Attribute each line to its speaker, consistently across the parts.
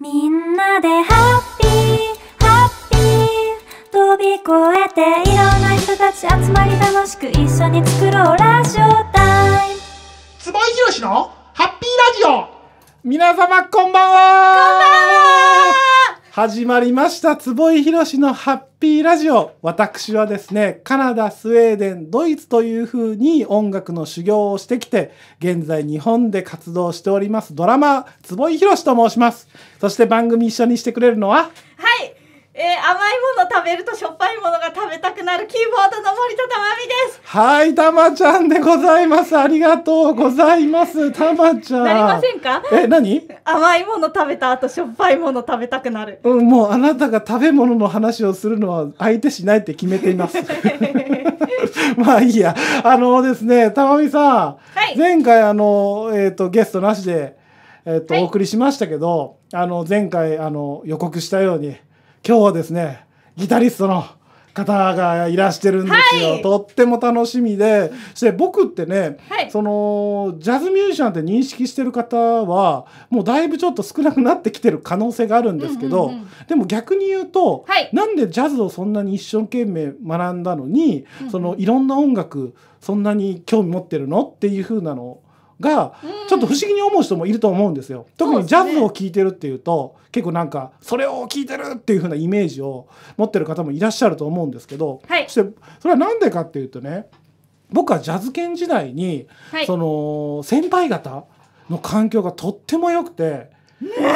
Speaker 1: みん
Speaker 2: なでハッピーハッピー飛び越えていろんな人たち集まり楽しく一緒に作ろうラジオタイム坪井宏のハッピーラジオ皆様こんばんはこんばんは始まりました、坪井宏のハッピーラジオ。私はですね、カナダ、スウェーデン、ドイツという風に音楽の修行をしてきて、現在日本で活動しております、ドラマ坪井宏と申します。そして番組一緒にしてくれるのは
Speaker 1: はい、えー、甘いもの食べるとしょっぱいものが食べたくなるキーボードの森田たまみです。
Speaker 2: はい、たまちゃんでございます。ありがとうございます。たまちゃん。なりませんか。え、なに。
Speaker 1: 甘いもの食べた後、しょっぱいもの食べたくなる。
Speaker 2: うん、もうあなたが食べ物の話をするのは相手しないって決めています。まあいいや。あのですね、たまみさん。はい、前回あの、えっ、ー、と、ゲストなしで。えっ、ー、と、はい、お送りしましたけど。あの、前回、あの、予告したように。今日はですねギタリストの方がいらしてるんですよ、はい、とっても楽しみでして僕ってね、はい、そのジャズミュージシャンって認識してる方はもうだいぶちょっと少なくなってきてる可能性があるんですけど、うんうんうん、でも逆に言うと、はい、なんでジャズをそんなに一生懸命学んだのに、うんうん、そのいろんな音楽そんなに興味持ってるのっていう風なのがちょっと不思議に思う人もいると思うんですよ。特にジャズを聴いてるっていうと結構なんかそれを聴いてるっていう風なイメージを持ってる方もいらっしゃると思うんですけど、はい、そしてそれは何でかっていうとね僕はジャズ犬時代に、はい、その先輩方の環境がとっても良くて。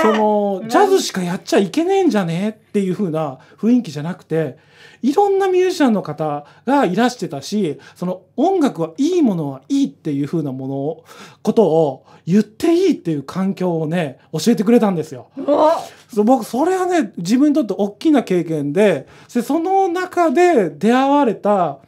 Speaker 2: そのジャズしかやっちゃいけねえんじゃねっていう風な雰囲気じゃなくていろんなミュージシャンの方がいらしてたしその音楽はいいものはいいっていう風なものをことを言っていいっていう環境をね教えてくれたんですよ。そ僕それはね自分にとって大きな経験ででその中で出会われた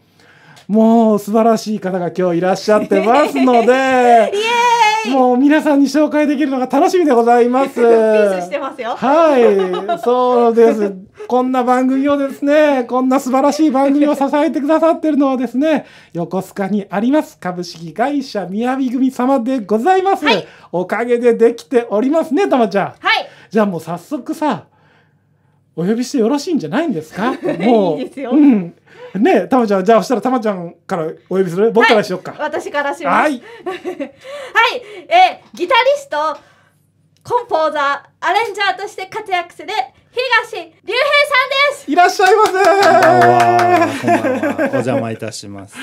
Speaker 2: もう素晴らしい方が今日いらっしゃってますので。イエーイもう皆さんに紹介できるのが楽しみでございます。ますはい、そうです。こんな番組をですね、こんな素晴らしい番組を支えてくださってるのはですね、横須賀にあります株式会社みやび組様でございます。はい、おかげでできておりますね、たまちゃん。はい。じゃあもう早速さ、お呼びしてよろしいんじゃないんですか。もう。いいですよ。うん。ねたまちゃん、じゃあ、そしたらたまちゃんからお呼びする僕からしよっか。
Speaker 1: 私からします。はい。はい。えギタリスト、コンポーザー、アレンジャーとして活躍する東龍平さんですいらっしゃいませお邪魔いたします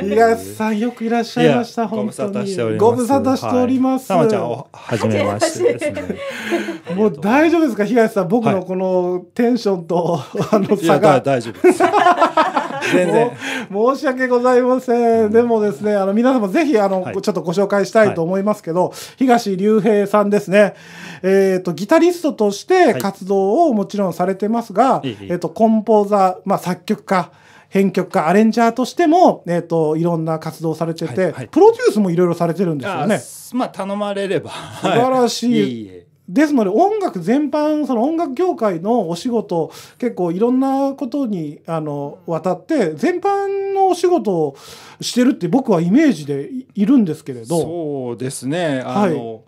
Speaker 1: 東さん
Speaker 2: よくいらっしゃいましたご無沙汰しておりますご無沙汰しております、はちゃんをめまして もう大丈夫ですか東さん僕のこのテンションと、あの差が
Speaker 1: 大丈夫
Speaker 2: 全然申し訳ございません、でもですねあの皆様ぜひあの、はい、ちょっとご紹介したいと思いますけど、はい、東竜平さんですね、えーと、ギタリストとして活動をもちろんされてますが、はい、えーと、コンポーザー、まあ、作曲家編曲家アレンジャーとしても、えーと、いろんな活動されてて、はいはい、プロデュースもいろいろされてるんですよね。
Speaker 1: まあ、頼まれれば素晴らしい
Speaker 2: ですので音楽全般その音楽業界のお仕事結構いろんなことにあの渡って全般のお仕事をしてるって僕はイメージでいるんですけれどそ
Speaker 1: うですねあの、は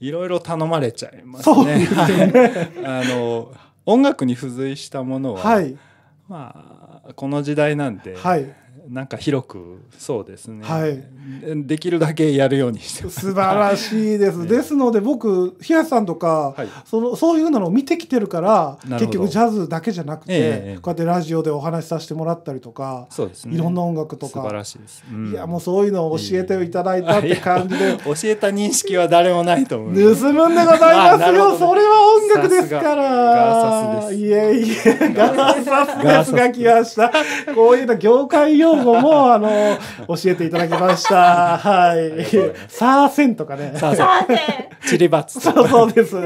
Speaker 1: い、いろいろ頼まれちゃいますね。そうですねあの音楽に付随したものは、はい、まあこの時代なんで、はい、なんか広くそうですね、はい、できるだけやるようにして素
Speaker 2: 晴らしいです、ですので僕東さんとか、はい、そのそういうのを見てきてるから結局ジャズだけじゃなくて、えー、こうやってラジオでお話しさせてもらったりとかそうです、ね、いろんな音楽とか素晴ら
Speaker 1: しいです、うん、いや
Speaker 2: もうそういうのを教えていただいたって感じで
Speaker 1: 教えた認識は誰もないと思う盗むんでございますよ、ね、
Speaker 2: それは音楽ですからいえいえガーサスですが来ましたこういうの業界用用語も、あの、教えていただきました。はい。サーセンとかね。サーセン。チリバツ。そうそうです。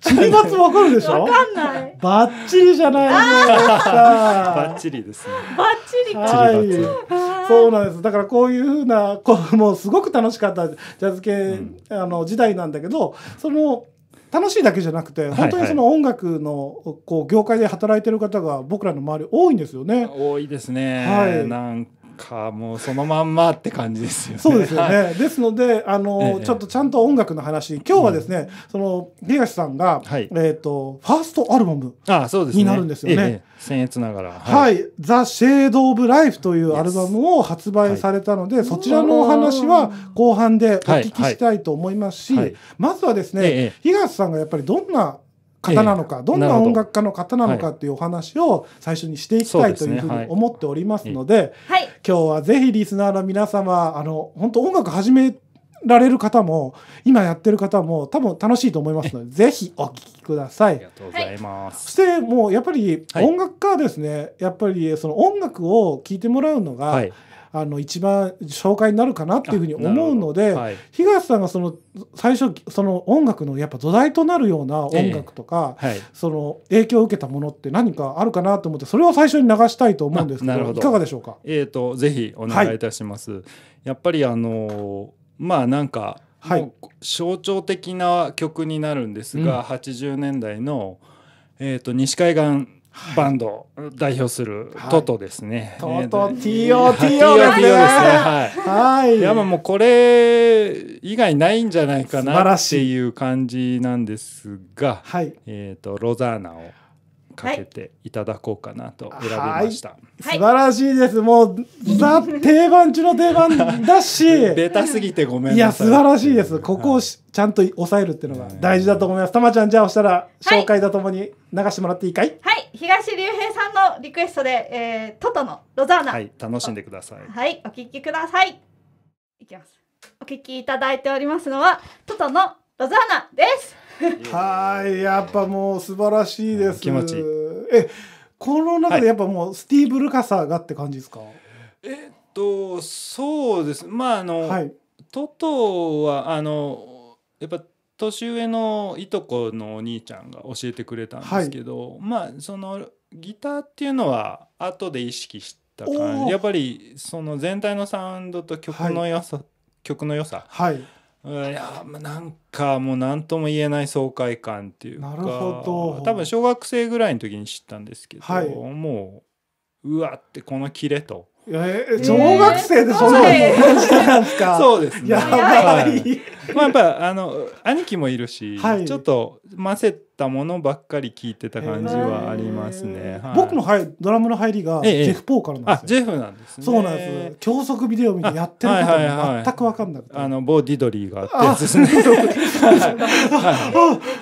Speaker 2: チリバツわかるでしょわかんない。バッチリじゃないバッ
Speaker 1: チリですね。バッチリ
Speaker 2: はい。そうなんです。だからこういうふうな、こうもうすごく楽しかったジャズ系、あの時代なんだけど、その、楽しいだけじゃなくて本当にその音楽のこう業界で働いてる方が僕らの周り多いんですよね。
Speaker 1: 多いですね、はい、なんかもうそのまんまって感じですよね。そうですよね。で
Speaker 2: すのであの、ええ、ちょっとちゃんと音楽の話今日はですね、うん、その東さんが、はい、えっ、ー、とファーストアルバムになるんですよね。ああねえ僭越ながら、はい、はい「ザ・シェード・オブ・ライフ」というアルバムを発売されたので、はい、そちらのお話は後半でお聞きしたいと思いますし、まずはですね、え、東さんがやっぱりどんな方なのか、どんな音楽家の方なのかっていうお話を最初にしていきたいというふうに思っておりますので、今日はぜひリスナーの皆様あの本当音楽始められる方も今やってる方も多分楽しいと思いますので ぜひお聴きください。あり
Speaker 1: がとうございます。そし
Speaker 2: てもうやっぱり音楽家はですね、はい、やっぱりその音楽を聴いてもらうのが、はい、あの一番紹介になるかなっていうふうに思うので、はい、東さんがその最初その音楽のやっぱ土台となるような音楽とか、えはい、その影響を受けたものって何かあるかなと思ってそれを最初に流したいと思うんですけどいかがでしょうか、
Speaker 1: えーと、ぜひお願いいたします。はい、やっぱりあのまあなんか、象徴的な曲になるんですが、うん、80年代の、えーと西海岸バンドを代表するトトですね。はい、トト TOTO ですね。はい。いやもうこれ以外ないんじゃないかなっていう感じなんですが、はい、えっ、とロザーナを。かけていただこうかなと選びました、
Speaker 2: 素晴らしいですもうザ定番中の定番だ
Speaker 1: し ベタすぎてごめんいや素晴
Speaker 2: らしいですここをちゃんと抑えるっていうのが大事だと思いますたまちゃんじゃあおしたら紹介だともに流してもらっていいかい
Speaker 1: はい東竜平さんのリクエストで、えー、トトのロザーナはい楽しんでくださいはいお聞きくださいいきますお聞きいただいておりますのはトトのロザーナです
Speaker 2: はい、やっぱもう素晴らしいです。気持ちいい。え、
Speaker 1: この中
Speaker 2: でやっぱもうスティーブ・ルカサがって感じですか、はい、
Speaker 1: えっと、そうです。まああの、はい、トトはあのやっぱ年上のいとこのお兄ちゃんが教えてくれたんですけど、はい、まあそのギターっていうのは後で意識した感じやっぱりその全体のサウンドと曲の良さ曲の良さ、はい、いやなんかもう何とも言えない爽快感っていうかなるほど多分小学生ぐらいの時に知ったんですけど、はい、もううわってこのキレと。ええ小学生でそんな感じなんですか、そうですね。やばい。はい、まあやっぱあの兄貴もいるし、はい、ちょっとませたものばっかり聞いてた感じはありますね、はい、僕のはい
Speaker 2: ドラムの入りがジェフ・ポーからなんですよ、ジェフなんです、ね、そうなんです教則ビデオ見てやってること全く分かんな
Speaker 1: くて、あのボディドリーがあってですね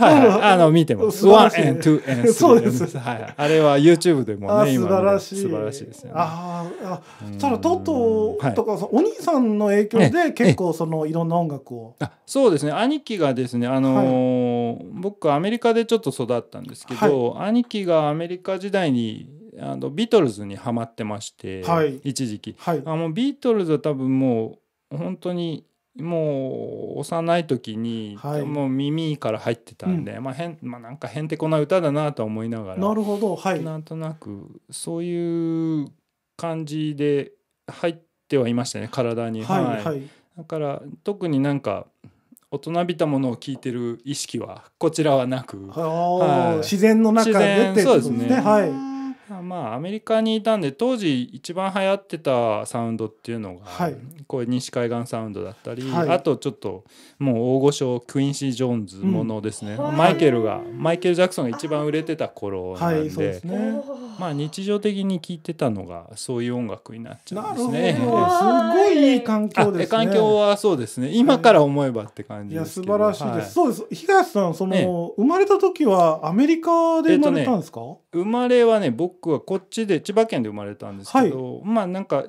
Speaker 1: あの見てますワン n d 2 a n そうです、はい、あれは YouTube でもね今素晴らしい素晴らしいですね
Speaker 2: ああただトトとか、はい、お兄さんの影響で結構そのいろんな音楽を
Speaker 1: そうですね兄貴がですねあの僕アメリカでちょっと育ったんですけど、はい、兄貴がアメリカ時代にあのビートルズにはまってまして、はい、一時期、はい、あのビートルズは多分もう本当にもう幼い時に、はい、もう耳から入ってたんで、うん、まあ変まあ、なんかへんてこな歌だなと思いながらなるほど、はい、なんとなくそういう感じで入ってはいましたね体に。はい、はい、だから特になんか大人びたものを聞いてる意識はこちらはなく、はい、自然の中でってそうですね、ね、はいまあアメリカにいたんで当時一番流行ってたサウンドっていうのが、はい、こういう西海岸サウンドだったり、はい、あとちょっともう大御所クインシー・ジョーンズものですね、うん、マイケルがマイケル・ジャクソンが一番売れてた頃なんで,、はいね、まあ日常的に聴いてたのがそういう音楽になっちゃうんですね。すごい
Speaker 2: いい環境ですね。環境は
Speaker 1: そうですね今から思えばって感じですいや素晴らしいです。そ
Speaker 2: うです東さんその、ね、生まれた時はアメリカで生まれたんですか、え
Speaker 1: っとね、生まれはね僕僕はこっちで千葉県で生まれたんですけど、はい、まあなんか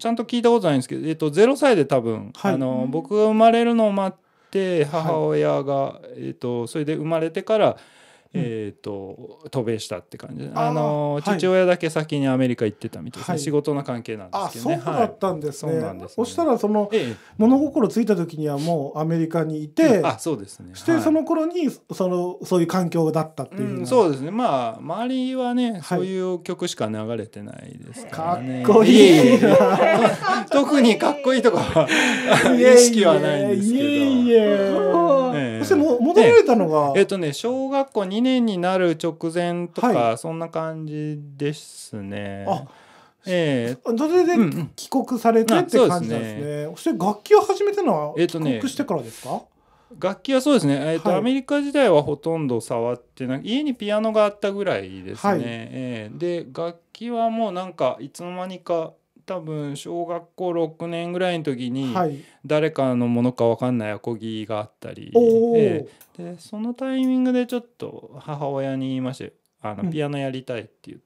Speaker 1: ちゃんと聞いたことないんですけど、えっと、0歳で多分、はい、あの僕が生まれるのを待って母親が、えっと、それで生まれてから。えーと、渡米したって感じであの父親だけ先にアメリカ行ってたみたいですね、はい、仕事の関係なんで
Speaker 2: すけどねそうだったんですね,、はい、そ、ね、したらその、ええ、物心ついた時にはもうアメリカにいて、うん、
Speaker 1: あそうですねして、そ
Speaker 2: の頃にそのそういう環境だったってい
Speaker 1: う、うん、そうですねまあ周りはね、はい、そういう曲しか流れてないですから、ね、かっこいい特にかっこいいとか意識はないんですけ
Speaker 2: どいえいええそしても戻られ
Speaker 1: たのが、えっ、ー、とね小学校2年になる直前とか、はい、そんな感じですね。あええー、それで帰国されてって感じなんですね。そ、し
Speaker 2: て楽器を始めたのは帰国してからですか、えー
Speaker 1: 楽器はそうですね、えーと、はい、アメリカ時代はほとんど触ってなく家にピアノがあったぐらいですね、はい、えー、で楽器はもうなんかいつの間にか多分小学校6年ぐらいの時に誰かのものか分かんないアコギがあったり、でそのタイミングでちょっと母親に言いましてあのピアノやりたいって言って。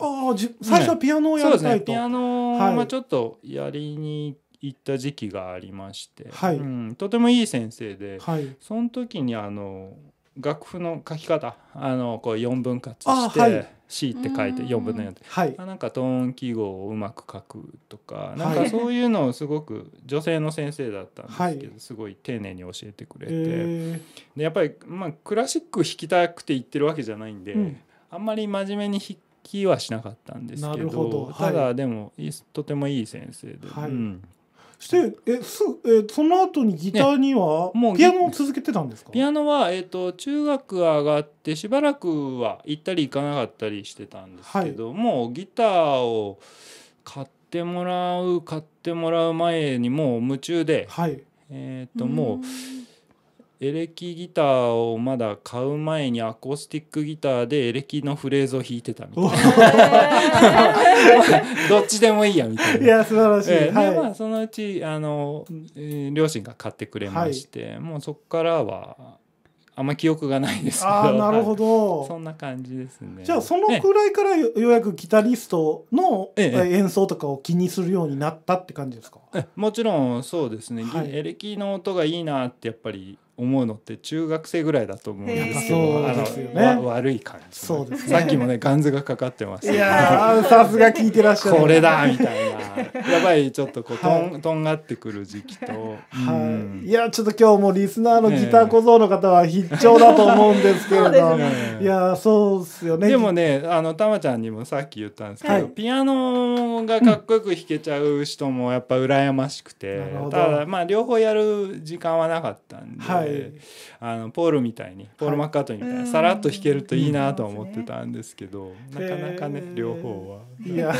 Speaker 1: あ最初はピアノをやりたい、ねね、ピアノあちょっとやりに行った時期がありまして、はい、うん、とてもいい先生で、はい、その時にあの楽譜の書き方あのこう4分割して。C って書いて4分の4で、はい、なんかトーン記号をうまく書くとかなんかそういうのをすごく女性の先生だったんですけど、すごい丁寧に教えてくれて、でやっぱり、まあ、クラシック弾きたくて言ってるわけじゃないんで、うん、あんまり真面目に弾きはしなかったんですけどただでもとてもいい先生で、はいうん
Speaker 2: してえすえその後にギターには、もうピアノを続けてたんですか
Speaker 1: ピアノは、えーと、中学上がってしばらくは行ったり行かなかったりしてたんですけど、はい、もうギターを買ってもらう買ってもらう前にもう夢中で、はい、えっ、ー、ともう。エレキギターをまだ買う前にアコースティックギターでエレキのフレーズを弾いてたみたいな どっちでもいいやみたいな。いや素晴らしい、えーはい、まあそのうちあの、えー、両親が買ってくれまして、はい、もうそこからはあんま記憶がないですけどあなるほどそんな感じですねじゃあそのくらいからようやくギタリ
Speaker 2: ストの演奏とかを気にするようになったって感じですか
Speaker 1: もちろんそうですね、はい、エレキの音がいいなってやっぱり思うのって中学生ぐらいだと思うんですけど、ね、悪い感じ、そうです、ね、さっきもねガンズがかかってますいや さすが聞
Speaker 2: いてらっしゃるこれだみたいな
Speaker 1: やばいちょっとこう、はい、とんとんがってくる時期と、は
Speaker 2: い、いやちょっと今日もリスナーのギター小僧の方は必聴だと思うんですけれど、ね、いやそうっすよねでもね
Speaker 1: あのたまちゃんにもさっき言ったんですけど、はい、ピアノがかっこよく弾けちゃう人もやっぱ羨ましくて、ただまあ両方やる時間はなかったんで、はいい、あのポールみたいにポール・マッカートニーみたいな、さらっと弾けるといいなと思ってたんですけど、なかなかね両方は。いや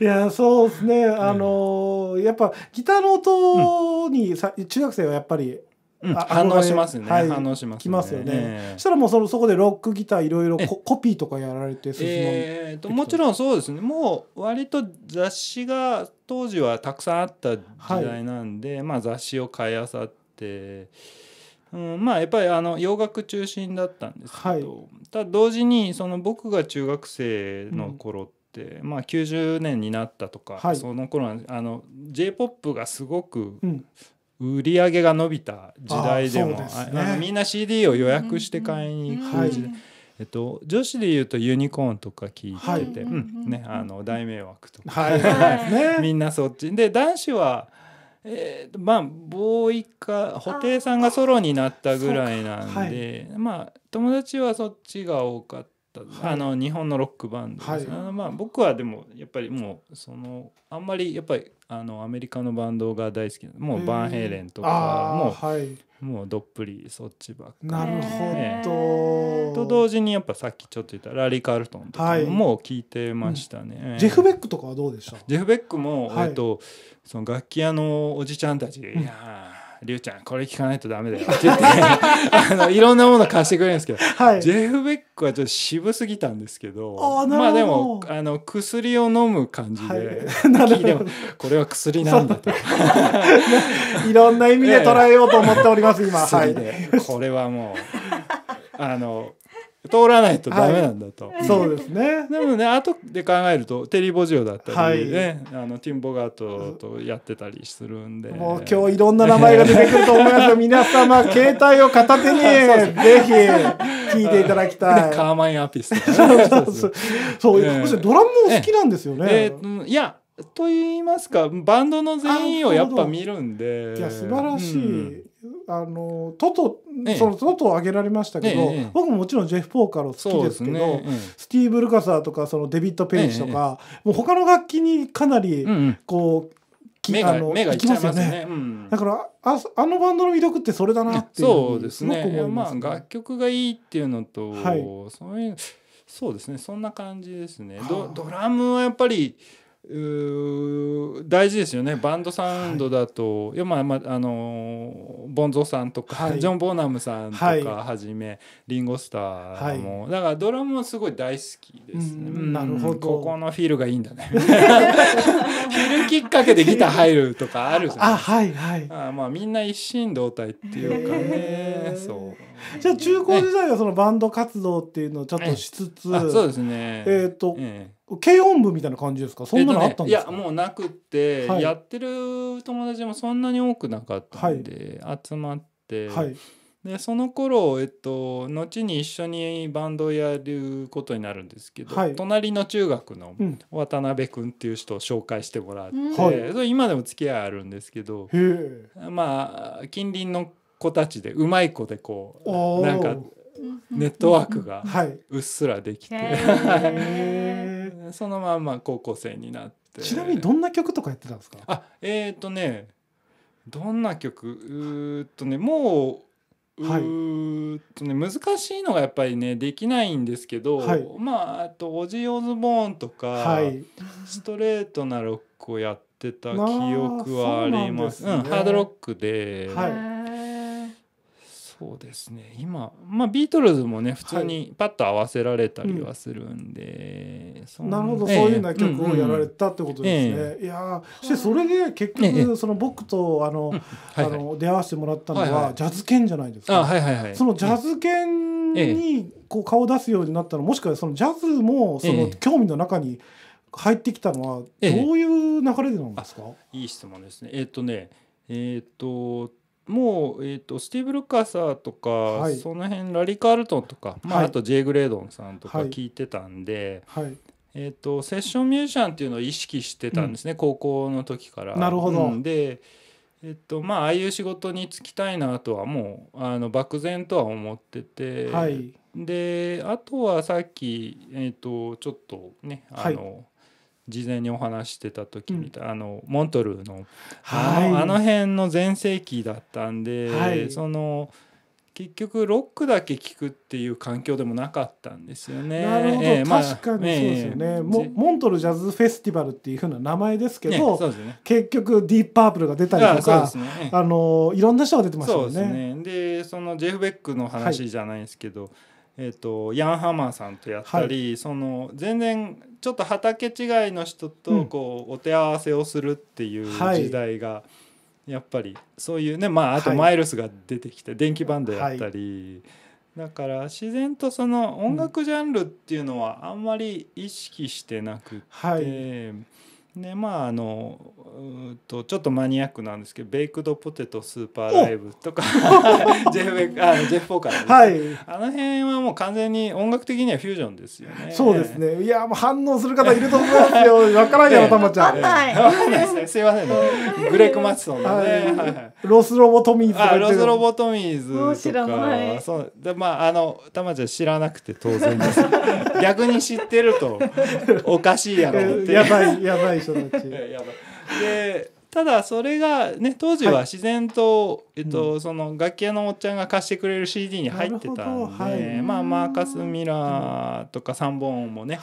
Speaker 1: い
Speaker 2: やそうですねあの、やっぱギターの音にさ中学生はやっぱりうん、反応しますね、はい、反応し
Speaker 1: ます、ね、ますよね、えー、し
Speaker 2: たらもうそのそこでロックギターいろいろコピーとかやられ
Speaker 1: て進えー、ともちろんそうですねもう割と雑誌が当時はたくさんあった時代なんで、はい、まあ雑誌を買いあさって。うん、まあやっぱりあの洋楽中心だったんですけど、はい、ただ同時にその僕が中学生の頃って、うん、まあ90年になったとか、はい、その頃あの J−POP がすごく、売り上げが伸びた時代でもあみんな CD を予約して買いに行く時代。えっと、女子でいうとユニコーンとか聞いてて、うんね、あの大迷惑とか、みんなそっちで男子はえー、まあボーイか布袋さんがソロになったぐらいなんで、まあ友達はそっちが多かった。、はい、あの日本のロックバンドです、はい、あまあ僕はでもやっぱりもうそのあんまりやっぱりあのアメリカのバンドが大好きもうバンヘイレンとかもう、はい、もうどっぷりそっちばっかり、なるほど、と同時にやっぱさっきちょっと言ったラリー・カールトンとかも聞いてましたね、はいうん、ジェフ・ベックとかはどうでしたジェフ・ベックも、えっとその楽器屋のおじちゃんたち、いやりゅうちゃんこれ聞かないとダメだよ」って言ってあのいろんなもの貸してくれるんですけど、はい、ジェフ・ベックはちょっと渋すぎたんですけどまあでもあの薬を飲む感じで、聞いてもこれは薬なんだと いろんな意味で捉えようと思っております今。はい、これはもうあの通らないとダメなんだと、はい、そうですねでもね後で考えるとテリー・ボジオだったりね、はい、あのティン・ボガートとやってたりするんでもう今日いろんな名前が出てくると思いますよ 皆様携
Speaker 2: 帯を片手にぜひ聞
Speaker 1: いていただきたい、カーマイン・アピス、ね、そ
Speaker 2: うそう、てドラムも好きなんですよね、え
Speaker 1: ー、いやと言いますかバ
Speaker 2: ンドの全員をやっぱ見るんでいや素晴らしい、うんあのトト、ええ、そのトトを挙げられましたけど、え、僕ももちろんジェフ・ポーカル好きですけど、ね、スティーブ・ルカサーとかそのデビッド・ペイジとか、もう他の楽器にかなりこ
Speaker 1: う、目があの目がいっちゃいますね、うん、
Speaker 2: だからああのバンドの魅力ってそれだなっていうそうですねまあ、楽
Speaker 1: 曲がいいっていうのと、はい、そういうそうですねそんな感じですねドドラムはやっぱり大事ですよねバンドサウンドだと、はい、まあまああのボンゾさんとか、はい、ジョン・ボーナムさんとかはじめ、はい、リンゴスターも、はい、だからドラムはすごい大好きですね、なるほどここのフィールがいいんだねフィルきっかけでギター入るとかあるじゃないですかあはいはいあまあみんな一心同体っていうかねそ
Speaker 2: うじゃあ中高時代はそのバンド活動っていうのをちょっとしつつ、そうですねえっ、ー、と、ええ軽音部みたいな感じですかそんなのあったんですか、ね、いやも
Speaker 1: うなくて、はい、やってる友達もそんなに多くなかったんで、はい、集まって、はい、でその頃えっと後に一緒にバンドをやることになるんですけど、隣の中学の渡辺君っていう人を紹介してもらって、うん、今でも付き合いあるんですけど、まあ近隣の子たちでうまい子でこうなんかネットワークがうっすらできて。そのまま高校生になってちなみにどんな曲とかやってたんですかあえっ、ー、とねどんな曲うっとねもううっとね、はい、難しいのがやっぱりねできないんですけど、はい、まああとオジオズボーンとか、はい、ストレートなロックをやってた記憶はあります。すね、うん、ハードロックで、はいそうですね今、まあ、ビートルズもね普通にパッと合わせられたりはするんで、はいうん、んなるほど、えー、そういうような曲をやられたってことですね、うんうん、いや
Speaker 2: してそれで結局その僕とあの、うんはいはい、あの出会わせてもらったのは、はいはい、ジャズ犬じゃないです
Speaker 1: か、はいはいはい、そのジャズ
Speaker 2: 犬にこう顔を出すようになったのもしくはそのジャズもその興味の中に入ってきたのはどういう流れでなん
Speaker 1: ですか、ええ、いい質問ですねえー、っとねえー、っともう、えーと、スティーブ・ルカサーとか、はい、その辺ラリカ・ールトンとか、まあ、あとジェイ・グレードンさんとか聞いてたんで、はい、えーと、セッションミュージシャンっていうのを意識してたんですね、うん、高校の時から。なるほど、うん、でえっとまあ、ああいう仕事に就きたいなとはもうあの漠然とは思ってて、はい、であとはさっき、えっと、ちょっとねあの、事前にお話してた時みたい、うん、あのモントルのはいあの、あの辺の全盛期だったんで、はい、その結局ロックだけ聞くっていう環境でもなかったんですよね。なるほど、えー、確かにそうですよね、え
Speaker 2: ー、モントルジャズフェスティバルっていうふうな名前ですけど、ねね、結局ディープパープルが出たりとかあ、ね、あのいろんな人が出てましたよね。
Speaker 1: でそのジェフ・ベックの話じゃないですけど、はい、えーと、とヤン・ハマーさんとやったり、はい、その全然ちょっと畑違いの人とこう、お手合わせをするっていう時代が、やっぱりそういうねまああとマイルスが出てきて、電気バンドやったり。だから自然とその音楽ジャンルっていうのはあんまり意識してなくて、でまああのうとちょっとマニアックなんですけどベイクドポテトスーパーライブとかジェフ あのジェフ・フーカー、はい、あの辺はもう完全に音楽的にはフュージョンですよねそうですねいやもう反応する方いると思いますよ分 からんやろたまちゃん、えーえー、すいませんねグレイク・マッチソンのね、はい
Speaker 2: ロスロボトミーズロスロボ
Speaker 1: トミーズとかそうでまああのたまちゃん知らなくて当然です逆に知ってるとおかしいやろってやばい
Speaker 2: やばい人たちやばい
Speaker 1: でただそれがね当時は自然と、えっとその楽器屋のおっちゃんが貸してくれる CD に入ってたんで、まあマーカス・ミラーとか3本もね、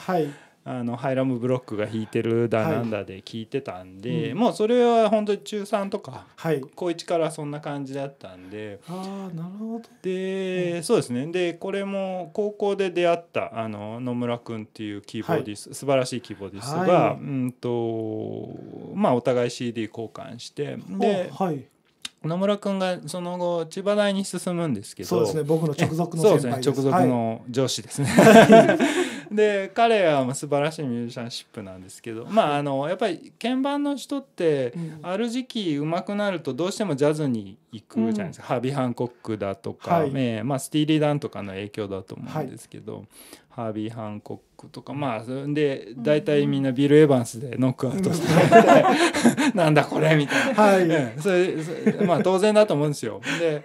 Speaker 1: あのハイラム・ブロックが弾いてるだなんだで聞いてたんで、はいうん、もうそれは本当に中3とか、はい、高1からそんな感じだったんであなるほどで、うん、そうですねでこれも高校で出会ったあの野村君っていうキーボーディスはい、素晴らしいキーボーディスが、はい、うんとまあ、お互い CD 交換してで、はい、野村君がその後千葉大に進むんですけどそうですね僕の直属の先輩です、ね、直属の上司ですね、はい で彼は素晴らしいミュージシャンシップなんですけど、まあ、あのやっぱり鍵盤の人って、ある時期上手くなるとどうしてもジャズに行くじゃないですか、うん、ハービー・ハンコックだとか、はい、えー、まあ、スティーリー・ダンとかの影響だと思うんですけど、はい、ハービー・ハンコックとかまあで大体みんなビル・エヴァンスでノックアウトして、うん、なんだこれみたいな、はい、それまあ当然だと思うんですよ。で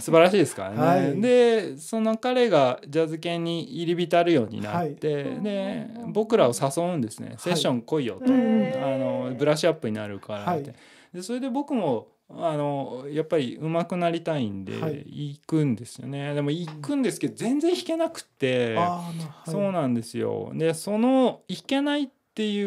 Speaker 1: 素晴らしいですからね、はい、でその彼がジャズ系に入り浸るようになって、はい、で僕らを誘うんですね、セッション来いよと、あのブラッシュアップになるからって。でそれで僕もあのやっぱり上手くなりたいんで行くんですよね、はい、でも行くんですけど全然弾けなくて、そうなんですよでその弾けないってい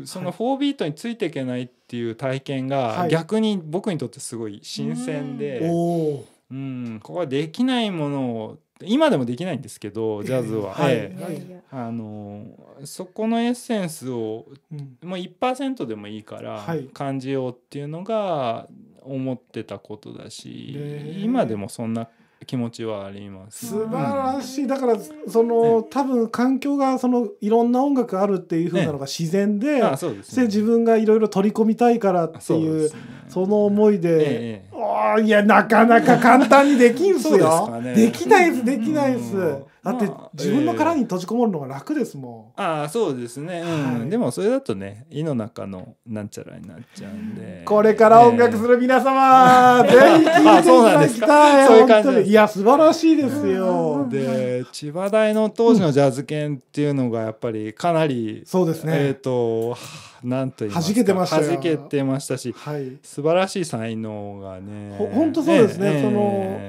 Speaker 1: うその4ビートについていけないっていう体験が逆に僕にとってすごい新鮮で、はい、うんここはできないものを今でもできないんですけど ジャズは、はい、えあのそこのエッセンスを、うん、もう1%でもいいから感じようっていうのが思ってたことだし、はい、今でもそんな気持ちはあります素晴ら
Speaker 2: しい、だからその、ね、多分環境がそのいろんな音楽あるっていうふうなのが自然でね、ああでね、自分がいろいろ取り込みたいからっていう。その思いで、ええ、おいやなかなか簡単にできんすよね、できないですできないです、うん、だって自分の殻に閉じこもるのが楽です
Speaker 1: もん、ああそうですね、うん、はい、でもそれだとね胃の中のなんちゃらになっちゃうんでこれから音楽する皆様、えー、ぜひ聴いていただきたいそういう感じいや素晴らしいですよで千葉大の当時のジャズ犬っていうのがやっぱりかなり、そうですねえっ、ー、となんと言いますか弾けてました弾けてましたし、はい、素晴らしい才能がね本当そうですね、えー、そ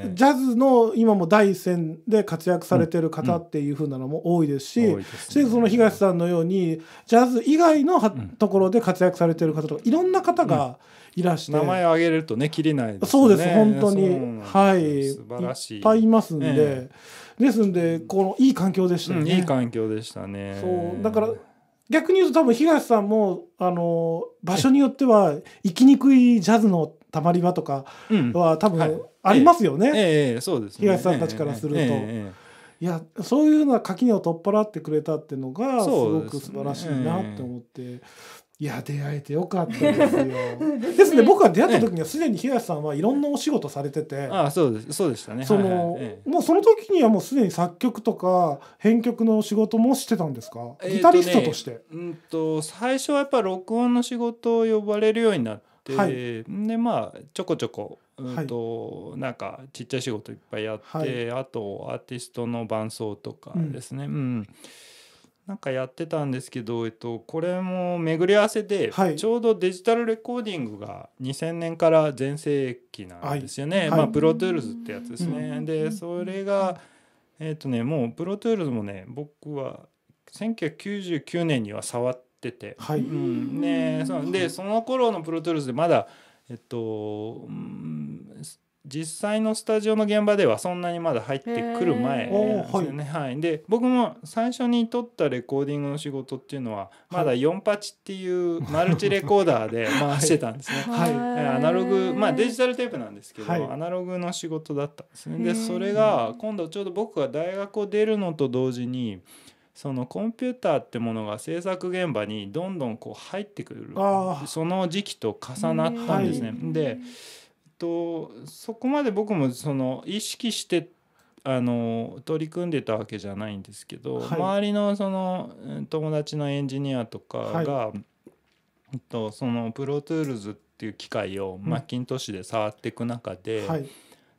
Speaker 2: のジャズの今も第一線で活躍されてる方っていうふうなのも多いですし、うんうんその東さんのようにジャズ以外の、うん、ところで活躍されてる方とかいろんな方が、い
Speaker 1: らして名前を挙げるとね切れない、ね、そうです本当にはい素晴らしいいっぱ
Speaker 2: いいますんで、えですんでこのいい環境でしたね、いい環境でしたねそうだから逆に言うと多分東さんもあの場所によっては行きにくいジャズのたまり場とかは多分ありますよね、
Speaker 1: ええそうです、東さんたちからすると。
Speaker 2: いやそういうのは垣根を取っ払ってくれたっていうのがすごく素晴らしいなって
Speaker 1: 思って、いや出会えてよかったですよ ですね僕が出会った時に
Speaker 2: はすでに東さんはいろんなお仕事されてて、ああそう
Speaker 1: ですそうでしたねその、はいはい、
Speaker 2: もうその時にはもうすでに作曲とか編曲の仕事もしてたんです
Speaker 1: か、ギタリストとして、えーとね、うんと最初はやっぱ録音の仕事を呼ばれるようになって、はい、でまあちょこちょこうんと、はい、なんかちっちゃい仕事いっぱいやって、はい、あとアーティストの伴奏とかですね、うん、うんなんかやってたんですけど、えっと、これも巡り合わせで、はい、ちょうどデジタルレコーディングが2000年から全盛期なんですよね、はいはい、まプロトゥールズってやつですね、うん、でそれがえっ、とねもうプロトゥールズもね僕は1999年には触ってて、うんね、そでその頃のプロトゥールズでまだえっと、うん実際のスタジオの現場ではそんなにまだ入ってくる前ですね、はい、はい、で僕も最初に撮ったレコーディングの仕事っていうのはまだ4八っていうマルチレコーダーで回 してたんですね、はい、はい、アナログまあデジタルテープなんですけど、はい、アナログの仕事だったんですねでそれが今度ちょうど僕が大学を出るのと同時にそのコンピューターってものが制作現場にどんどんこう入ってくるその時期と重なったんですね。でとそこまで僕もその意識してあの取り組んでたわけじゃないんですけど、はい、周りのその友達のエンジニアとかが、はい、とそのプロトゥールズっていう機械をマッキントッシュで触っていく中で、うんはい、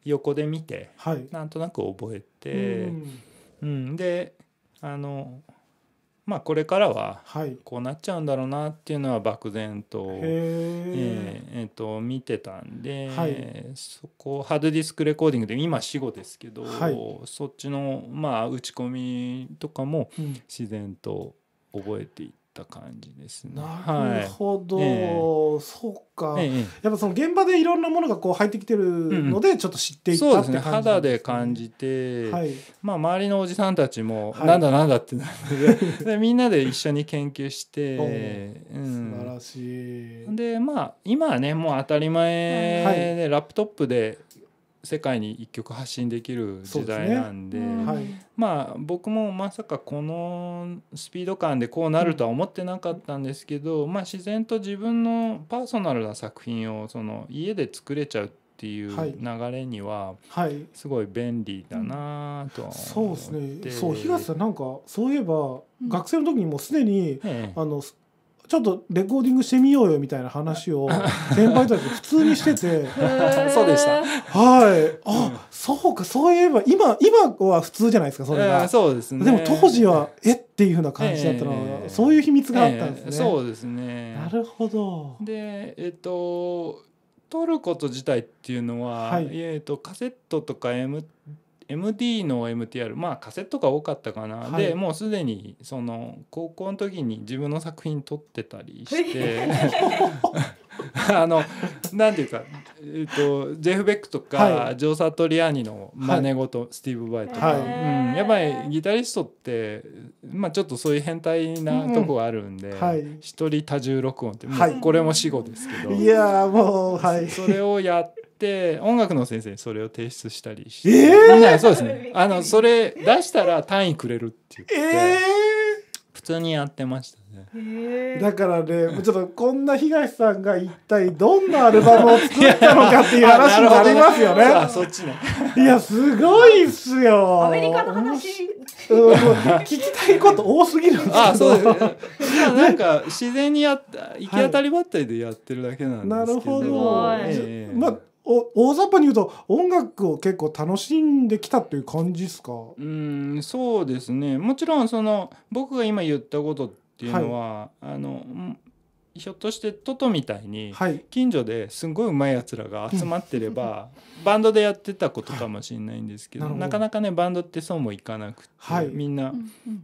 Speaker 1: 横で見て、はい、なんとなく覚えて、うん、うん、であのまあ、これからはこうなっちゃうんだろうなっていうのは漠然と,、
Speaker 2: え
Speaker 1: えと見てたんで、そこハードディスクレコーディングで今死後ですけど、そっちのまあ打ち込みとかも自然と覚えていった感じですね。なるほど、はい、そ
Speaker 2: うか、えやっぱその現場でいろんなものがこう入ってきてるので、ちょっと知っていった、うでって感じ、ね、肌
Speaker 1: で感じて、はい、まあ周りのおじさんたちも、なんだなんだってなるで みんなで一緒に研究して、うん、素晴らしい。でまあ今はねもう当たり前で、ラップトップで世界に一曲発信できる時代なんで、ねはい、まあ僕もまさかこのスピード感でこうなるとは思ってなかったんですけど、うん、まあ、自然と自分のパーソナルな作品をその家で作れちゃうっていう流れにはすごい便利だなと思って、は
Speaker 2: いはいうん、そうですねそう東さんなんかそういえば学生の時にもすでに、あのちょっとレコーディングしてみようよみたいな話を先輩たち普通にしてて そうでしたはいあ、うん、そうかそういえば今今は普通じゃないですかそれが、えー、そうですねでも当時はえっていうふうな感じだったのは、えー、そういう秘密があったんですね、えー、そうですねなる
Speaker 1: ほどでえっ、ー、とトルコと自体っていうのは、はい、えーと、カセットとか M MD の MTR まあカセットが多かったかな、はい、でもうすでにその高校の時に自分の作品撮ってたりして あのなんていうか、えっと、ジェフ・ベックとか、はい、ジョー・サトリアーニの真似事、はい、スティーブ・バイとか、はい、うん、やっぱりギタリストって、まあ、ちょっとそういう変態なとこがあるんで、う一、人多重録音ってもうこれも死語ですけど、い
Speaker 2: やもう、はい、それ
Speaker 1: をやって。って音楽の先生にそれを提出したりして、えー、そうですねあの それ出したら単位くれるって言って、えー、普通にやってましたね、え
Speaker 2: ー、だからねちょっとこんな東さんが一体どんなアルバムを作ったのかっていう話になりますよねね、そっちねいやすごいっすよアメリカの話
Speaker 1: 聞き
Speaker 2: たいこと多すぎるんです
Speaker 1: あそうでなんか自然にやった行き当たりばったりでやってるだけなんですけど、なるほど、えー、
Speaker 2: ま大雑把に言うと音楽を結構楽し
Speaker 1: んできたっていう感じですかうんそうですねもちろんその僕が今言ったことっていうのは、はい、あのひょっとしてトトみたいに近所ですごいうまいやつらが集まってれば、はい、バンドでやってたことかもしれないんですけどなかなかねバンドってそうもいかなくて、はい、みんな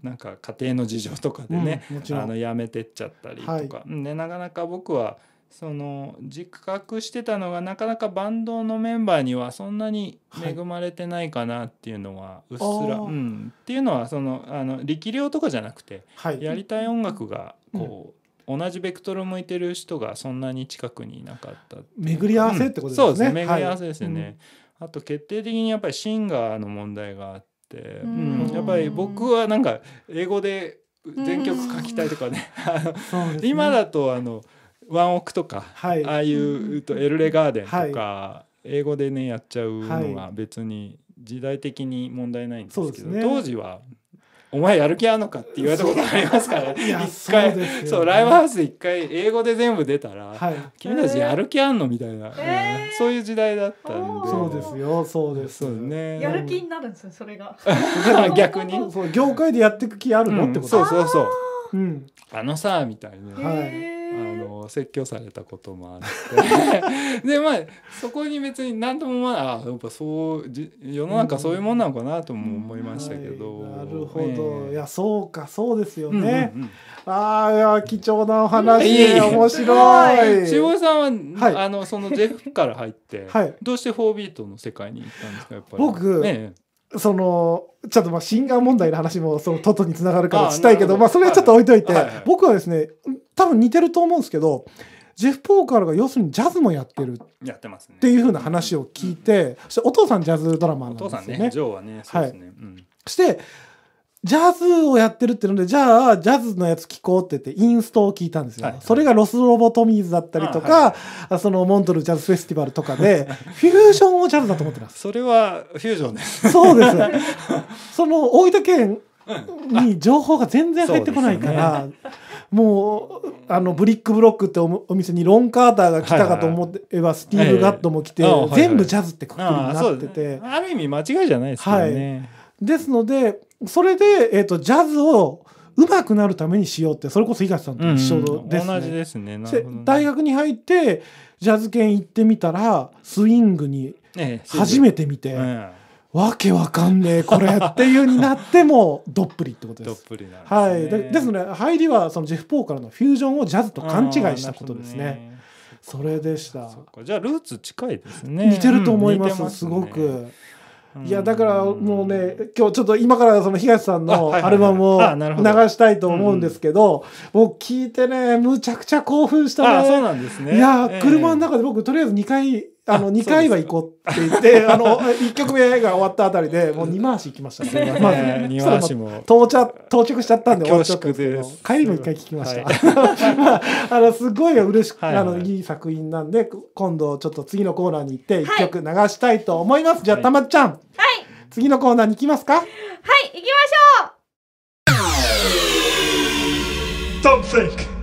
Speaker 1: なんか家庭の事情とかでね、うん、あのやめてっちゃったりとか、はい、ね、なかなか僕は。その自覚してたのがなかなかバンドのメンバーにはそんなに恵まれてないかなっていうのはうっすら、はい、うん、っていうのはそのあの力量とかじゃなくて、はい、やりたい音楽がこう、うん、同じベクトル向いてる人がそんなに近くにいなかった巡り合わせってことですね、うん、そうですね巡り合わせですよね、はいあと決定的にやっぱりシンガーの問題があって、うん、やっぱり僕はなんか英語で全曲書きたいとかねね、今だとあの、ワンオクとか、はい、ああいうとエルレガーデンとか、はい、英語でねやっちゃうのは別に時代的に問題ないんですけど、ね、当時はお前やる気あんのかって言われたことありますから一回そう、ねそう、ライブハウスで一回英語で全部出たら、はい、君たちやる気あんのみたいな、えー、そういう時代だったんでそうですよそうですそうねやる気になるんですよそれが 逆にそう業界でやっていく気あるの、うん、ってことそうそうそう、うん、あのさみたいな、はいの説教されたこともあって でまあそこに別に何ともまあやっぱそう世の中そういうもんなのかなとも思いましたけど、うんはい、なるほど、えー、いやそうかそうですよね、うんうんうん、ああ貴重なお話面白い志さんは、はい、あのそのジェフから入って、はい、どうして4ビートの世界に行ったんですかやっぱり僕、ね
Speaker 2: そのちょっとまあシンガー問題の話もそのトトにつながるからしたいけどまあそれはちょっと置いといて、僕はですね多分似てると思うんですけどジェフ・ポーカルが要するにジャズもやってるやってますねっていうふうな話を聞いて、してお父さんジャズドラマーなんですよね。ねジ
Speaker 1: ョーはねそうですね、はい、うん、
Speaker 2: してジャズをやってるっていうのでじゃあジャズのやつ聴こうって言ってインストを聞いたんですよ、はい、それがロス・ロボトミーズだったりとか、はい、そのモントルジャズフェスティバルとかで フュージョンをジャズだと思ってま
Speaker 1: すそれはフュージョンですそうで
Speaker 2: す その大分県に情報が全然入ってこないから、もうあのブリックブロックってお店にロン・カーターが来たかと思えばスティーブ・ガットも来て、全部ジャズってくくりになっててあ,、
Speaker 1: る意味間違いじゃないですかね、
Speaker 2: ですのでそれで、えー、とジャズをうまくなるためにしようってそれこそ東さんと一緒ですね。同じで
Speaker 1: すね大
Speaker 2: 学に入ってジャズ系行ってみたらスイングに初めて見て。わけわかんねえこれっていうになってもどっぷりってことです。どっぷりなんです、ね、はい。ですので入りはそのジェフ・ポーからのフュージョンをジャズと勘違いしたことですね。それでした。
Speaker 1: じゃあルーツ近いですね。似てると思います。うんすね、すごく。いや
Speaker 2: だからもうね今日ちょっと今からその東さんのアルバムを流したいと思うんですけどもう聞いてねむちゃくちゃ興奮したねいや車の中で僕とりあえず2回あの、二回は行こうって言って、あの、一曲目が終わったあたりで、もう二回し行きましたね。まず、二回しも。到着、到着しちゃったんで終わっちゃったんです帰りも一回聞きました。あの、すごい嬉しく、あの、いい作品なんで、今度ちょっと次のコーナーに行って、一曲流したいと思います。じゃあ、たまちゃん。はい。次のコーナーに行きますかはい、行きましょう Don't Think!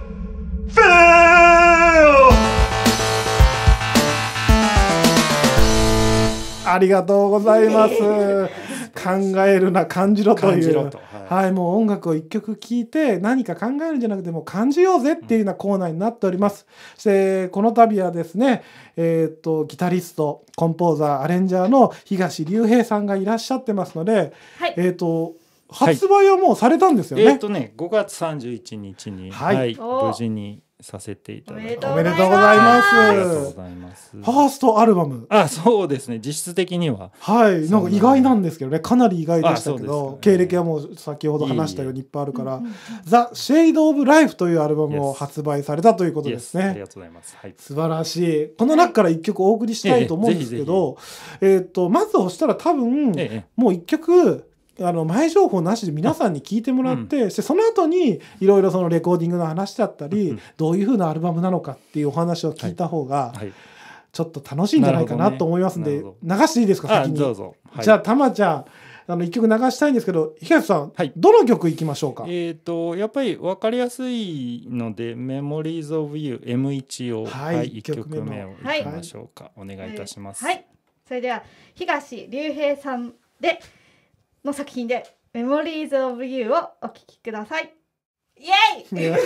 Speaker 2: ありがとうございます。考えるな感じろという、はい、はい、もう音楽を一曲聴いて何か考えるんじゃなくてもう感じようぜっていうようなコーナーになっております。そしてこの度はですね、えっ、とギタリスト、コンポーザー、アレンジャーの東隆平さんがいらっしゃってますので、はい、えっ、と発売はもうされたんですよね。はい、えっ、ー、と
Speaker 1: ね、5月31日に、はい、はい、無事にさせていただきます。おめでとうございますありがとうございますファー
Speaker 2: ストアルバム
Speaker 1: あそうですね実質的には
Speaker 2: はいなんか意外なんですけどねかなり意外でしたけど、ね、経歴はもう先ほど話したようにいっぱいあるから「ザ・シェイド・オブ・ライフ」というアルバムを発売されたということですね、ありがとうございます、はい、素晴らしいこの中から一曲お送りしたいと思うんですけど、えー、えー、とまず押したら多分、えー、もう一曲あの前情報なしで皆さんに聞いてもらって、うん、その後にいろいろそのレコーディングの話だったり、うん、どういうふうなアルバムなのかっていうお話を聞いた方が、ちょっと楽しいんじゃないかなと思いますんで、ね、流していいですか先にじゃあたまちゃんあの一曲流したいんですけど東さん、はい、どの曲いきましょうか
Speaker 1: えっ、ー、とやっぱり分かりやすいので「Memories of You」M1 を、はいはい、1曲目をいきましょうか、はい、お願いいたします、はい、それでは東竜平さんで「の作品でメモリーズオブユーをお聴きください。イエイは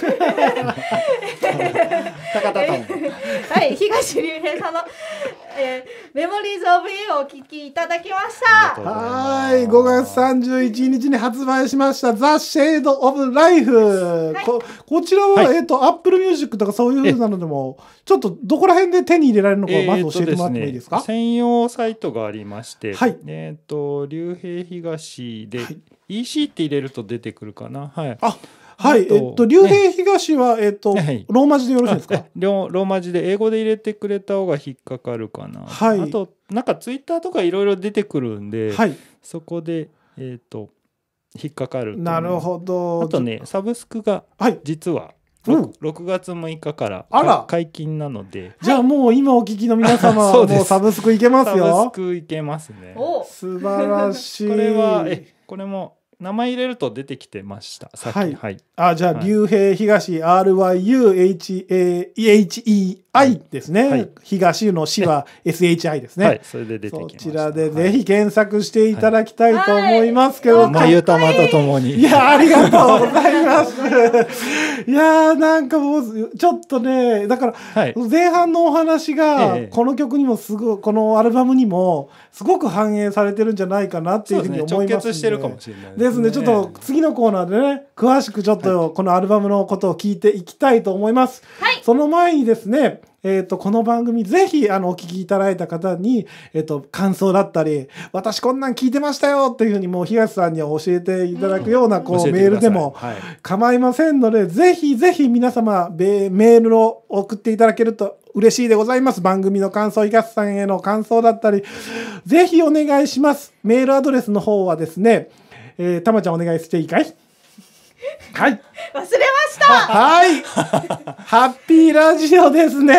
Speaker 1: い、東竜平さんの、えー、メモリーズ・オブ・ユーをお聞きいただきましたは
Speaker 2: い、5月31日に発売しました、ザ・シェード・オブ・ライフ、こちらは、はい、えっ、と、アップルミュージックとかそういうなのでも、ちょっとどこら辺で手に入れられるのか、まず教えてもらってもいいです
Speaker 1: か、すね、専用サイトがありまして、はい、えっ、と、竜平東で、はい、EC って入れると出てくるかな。はい、あはい、えっと、竜兵
Speaker 2: 東は、えっと、ローマ字でよろしいです
Speaker 1: かローマ字で、英語で入れてくれた方が引っかかるかな。はい。あと、なんかツイッターとかいろいろ出てくるんで、はい、そこで、えっと、引っかかる。なるほど。あとね、サブスクが、実は、6月6日から解禁なのでじゃあ
Speaker 2: もう今お聞きの皆様 もうサブスクいけますよサブス
Speaker 1: クいけますね素晴らしい これはえこれも名前入れると出てきてました。さっき。はい。はいあ、じゃあ、はい
Speaker 2: 竜兵東 RYUHEI ですね、はい東の市は SHI ですね。はい、
Speaker 1: それで出てきました。
Speaker 2: ちらでぜひ検索していただきたいと思いますけど、はい、眉玉とともいやありがとうございます。いやー、なんかもう、ちょっとね、だから、はい。前半のお話がこの曲にもすごい、このアルバムにも、すごく反映されてるんじゃないかなっていうふうに思いますんで。結してるかもしれないですね。ですねちょっと次のコーナーでね詳しくちょっとこのアルバムのことを聞いていきたいと思います。はい、その前にですねえーと、この番組ぜひあのお聞きいただいた方に、えーと、感想だったり「私こんなん聞いてましたよ」っていうふうにもう東さんには教えていただくような、うん、こうメールでも構いませんので、ぜひぜひ皆様メールを送っていただけると嬉しいでございます。番組の感想、東さんへの感想だったり、ぜひお願いします。メールアドレスの方はですね、えー、たまちゃんお願いしていいかい はい。忘れ
Speaker 1: ました。
Speaker 2: はい。ハッピーラジオですね。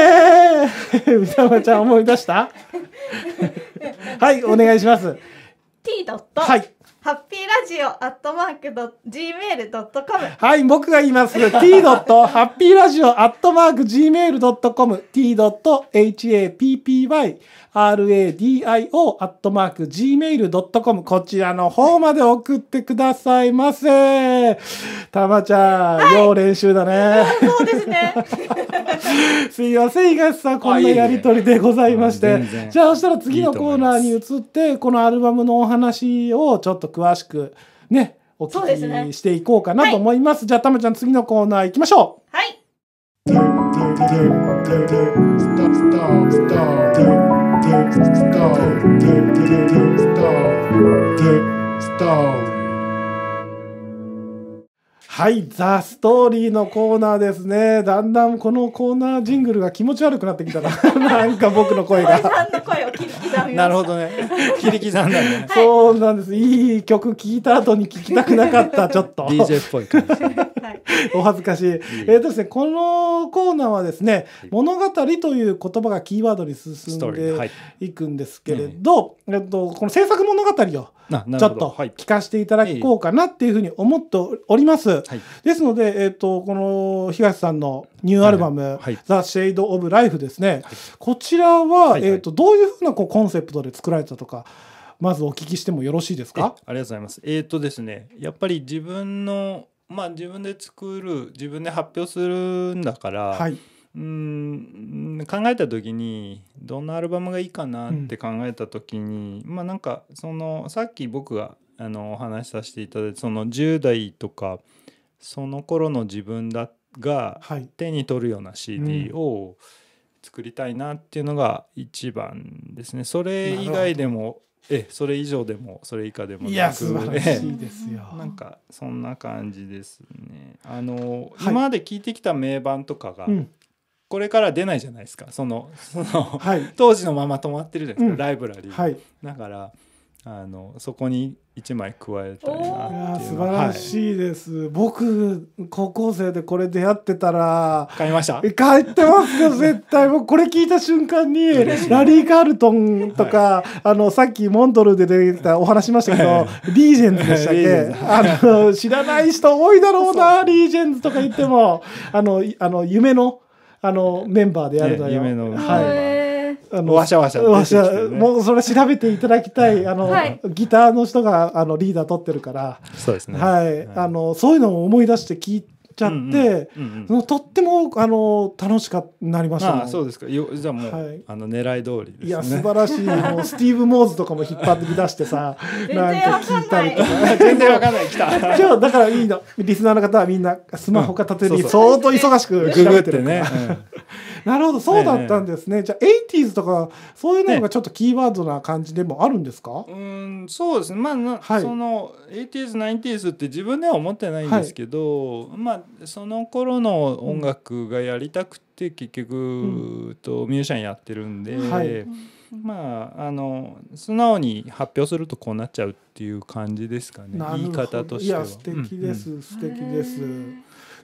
Speaker 2: た まちゃん思い出した。はい、お願いします。
Speaker 1: T ドット。はい。ハッピーラジオアットマークド g m a i l トコム。
Speaker 2: はい、僕が言います。t. ドットハッピーラジオアットマーク gmail ドットコム t ドット h a p p y r a d i o アットマーク gmail ドットコムこちらの方まで送ってくださいませ。たまちゃん、はい、要練習だね。そうですね。すいません、東さん、こんなやりとりでございまして。じゃあ、そしたら次のコーナーに移って、このアルバムのお話をちょっと詳しく、ね、お聞きしていこうかなと思います。すねはい、じゃあ、たまちゃん、次のコーナー行きましょう。はい。はい、ザ・ストーリーのコーナーですね。だんだんこのコーナージングルが気持ち悪くなってきたな。なんか僕の声が。
Speaker 1: なるほどね。切り刻んだね。
Speaker 2: そうなんです。いい曲聴いた後に聴きたくなかった、ちょっと。DJ っぽい お恥ずかしい。えーとですね、このコーナーはですね、物語という言葉がキーワードに進んでいくんですけれど、えっと、この制作物語をちょっと聞かせていただこうかなっていうふうに思っております。はい、ですので、えーと、この東さんのニューアルバム「はいはい、The Shade of Life」ですね、こちらは、はいはい、えーと、どういうふうなこうコンセプトで作られたとか。まずお聞きしてもよろ
Speaker 1: しいですか。ありがとうございます。えっ、ー、とですね、やっぱり自分のまあ自分で作る自分で発表するんだから、はい、うん考えた時にどんなアルバムがいいかなって考えた時に、うん、まあなんかそのさっき僕があのお話しさせていただいたその10代とかその頃の自分だが手に取るような CD を作りたいなっていうのが一番ですね。それ以外でもえそれ以上でもそれ以下でもなくいや素晴らしいですよなんかそんな感じですねあの、はい、今まで聞いてきた名盤とかが、うんこれから出ないじゃないですかそのその、はい、当時のまま止まってるじゃないですか、うん、ライブラリー、はい、だからあのそこに1枚加えたいなっていう素晴ら
Speaker 2: しいです、はい、僕高校生でこれ出会ってたら買いました買ってますよ 絶対もうこれ聞いた瞬間にラリー・カールトンとか、はい、あのさっきモントルで出てきたお話しましたけど、リージェンズでしたっけあの知らない人多いだろうなリージェンズとか言ってもあのあの夢のあのメンバーでやるのよ。ね、夢のはいあのわしゃわしゃ、ね、わしゃもうそれ調べていただきたいあの、はい、ギターの人があのリーダー取ってるからそうですね、はい、はい、あのそういうのを思い出して聞いてちゃって、そのとってもあの楽しかなりました、ね、あそ
Speaker 1: うですかよじゃあもう、はい、あの狙い通り、ね、いや素晴らしい もう
Speaker 2: スティーブ・モーズとかも引っ張ってき出してさ なんか聞いたりとか 全然わかんない来た今日だからいいのリスナーの方はみんなスマホ片手に相当忙しくググってね、うんなるほどそうだったんですね、えー、じゃあ 80s とかそういうのがちょっとキーワードな感じでもあるんですか、ね、うんそうですね
Speaker 1: まあ、はい、その 80s90s って自分では思ってないんですけど、はい、まあその頃の音楽がやりたくて結局、とミュージシャンやってるんで。うんはいまあ、あの素直に発表するとこうなっちゃうっていう感じですかね言い方としては。いや素
Speaker 2: 敵です、うん、素敵です。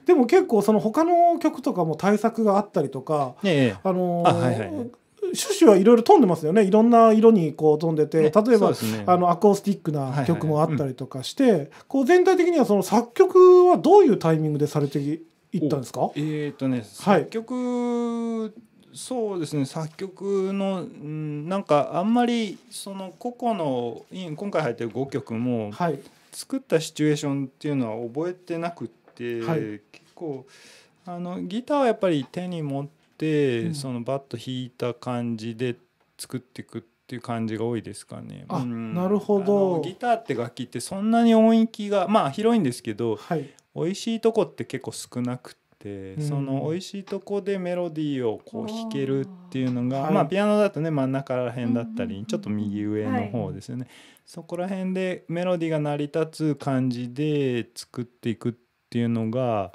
Speaker 2: でも結構その他の曲とかも対策があったりとか、ね、あのー、あはいはいはい種々はいろいろ飛んでますよねいろんな色にこう飛んでて、例えば、ね、あのアコースティックな曲もあったりとかして、こう全体的にはその作曲はどういうタイミングでされて
Speaker 1: いったんですかえーとね、作曲、はい、そうですね作曲のなんかあんまりその個々の今回入ってる5曲も、はい、作ったシチュエーションっていうのは覚えてなくて。、はい、結構あのギターはやっぱり手に持って、うん、そのバッと弾いた感じで作っていくっていう感じが多いですかね。あ、うん、なるほどギターって楽器ってそんなに音域がまあ広いんですけど、はい、美味しいとこって結構少なくて。うその美味しいとこでメロディーをこう弾けるっていうのが、はい、まあピアノだとね真ん中ら辺だったり、ちょっと右上の方ですよね、はい、そこら辺でメロディーが成り立つ感じで作っていくってっていうのが、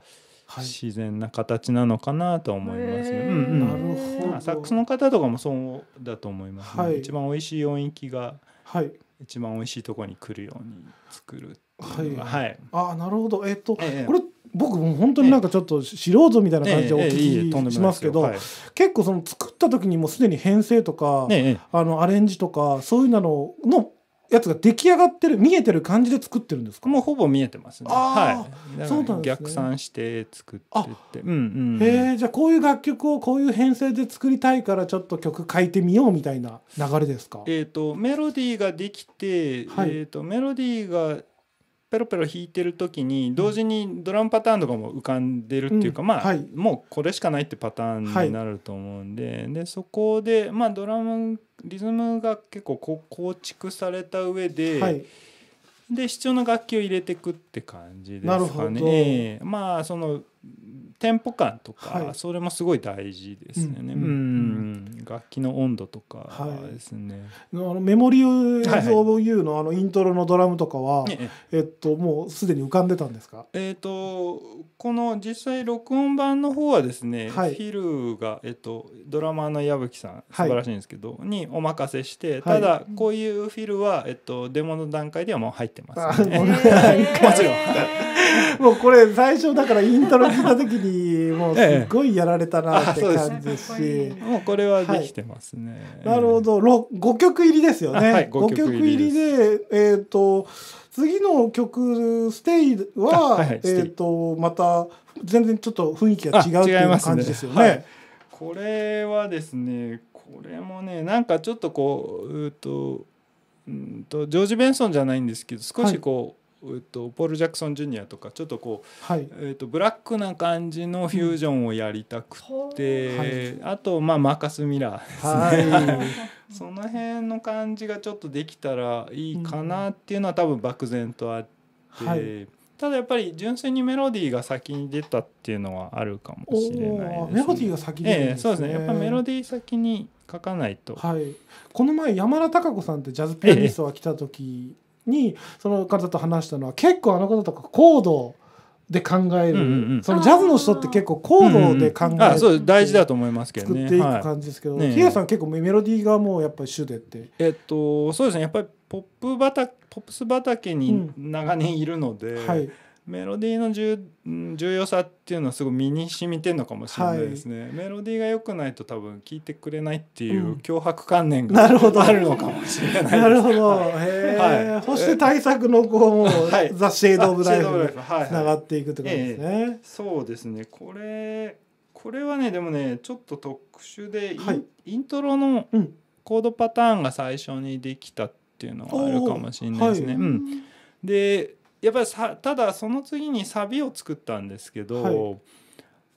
Speaker 1: 自然な形なのかなと思いますね。うんなるほど。サックスの方とかもそうだと思います、ねはい、一番美味しい音域が、はい、一番美味しいところに来るように作るはい、はい、あな
Speaker 2: るほどえっ、ー、と、えー、これ僕も本当になんかちょっと素人みたいな感じでお聞きしますけど、はい、結構その作った時にもうすでに編成とか、えー、あのアレンジとかそういうののやつが出来上がってる見えてる感じで作ってるんですかもうほぼ見えてま
Speaker 1: すねはい、そうなん逆算して作ってて、うんうん、え
Speaker 2: じゃあこういう楽曲をこういう編成で作りたいからちょっと曲書いてみようみたいな流れで
Speaker 1: すかえっ、とメロディーができて、はい、えーとメロディーがペロペロ弾いてる時に同時にドラムパターンとかも浮かんでるっていうか、うん、まあ、はい、もうこれしかないってパターンになると思うんではい、でそこで、まあ、ドラムリズムが結構こ構築された上で。はいで必要な楽器を入れてくって感じですかね。まあそのテンポ感とか、はい、それもすごい大事ですね、うん、うん、楽器の温度とかですね、
Speaker 2: はい、あのメモリー・オブ・ユーのあのイントロのドラムとかは、はいえっと、もうすでに浮かんでたんですかえっ、と
Speaker 1: この実際録音版の方はですね、はい、フィルが、えっと、ドラマーの矢吹さん素晴らしいんですけど、にお任せしてただこういうフィルは、えっと、デモの段階ではもう入ってます、ね、もちろん
Speaker 2: もうこれ最初だからイントロ聞いた時ににもうすっごいやられたなって感じですし、ええ、もうこれはできて
Speaker 1: ますね、
Speaker 2: はい、なるほど五曲入りですよね、はい、曲入りでえっ、ー、と次の曲「ステイは」はいはい、えっ、ー、とまた全然ちょっと雰囲気が違うっていう感じですよね。ねはい、
Speaker 1: これはですねこれもねなんかちょっとこううとうんとジョージ・ベンソンじゃないんですけど少しこう、えっと、ポール・ジャクソン・ジュニアとかちょっとこう、はい、えっと、ブラックな感じのフュージョンをやりたくて、うんはい、あと、まあ、マーカス・ミラーですね、はい、その辺の感じがちょっとできたらいいかなっていうのは多分漠然とあって。ただやっぱり純粋にメロディーが先に出たっていうのはあるかもしれないです、ね、メロディーが先に、ね、ええ、そうですねやっぱメロディー先に
Speaker 2: 書かないと、はい、この前山田孝子さんってジャズピアニストが来た時、ええにその方と話したのは結構あの方とかコードで考える、うんうん、そのジャズの人って結構コードで考える、うんうん、そう大
Speaker 1: 事だと思いますけど、ね、作っていく感じですけど、はいね、ヒデ
Speaker 2: さん結構メロディーがもうやっぱり主でっ
Speaker 1: てえっとそうですねやっぱりポップ畑ポップス畑に長年いるので、うんはいメロディーの重要さっていうのはすごい身に染みてんのかもしれないですね、はい、メロディーが良くないと多分聞いてくれないっていう脅迫観念が、うん、あるのかもしれないなるほどえ、はい、そして対
Speaker 2: 策のこう、はい、ザ・シェード・オブ・ライフに
Speaker 1: つながっていくってことですね、はいはいええ、そうですねこれこれはねでもねちょっと特殊で、はい、イントロのコードパターンが最初にできたっていうのはあるかもしれないですね、うん、でやっぱりさただその次にサビを作ったんですけど、はい